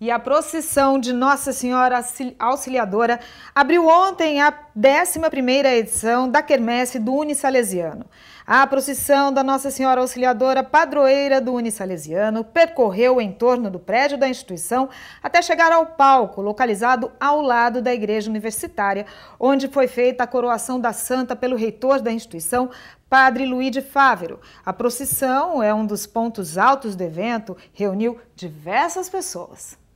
E a procissão de Nossa Senhora Auxiliadora abriu ontem a 11ª edição da quermesse do Unisalesiano. A procissão da Nossa Senhora Auxiliadora, padroeira do Unisalesiano, percorreu em torno do prédio da instituição até chegar ao palco, localizado ao lado da Igreja Universitária, onde foi feita a coroação da santa pelo reitor da instituição, Padre Luiz de Fávero. A procissão é um dos pontos altos do evento, reuniu diversas pessoas.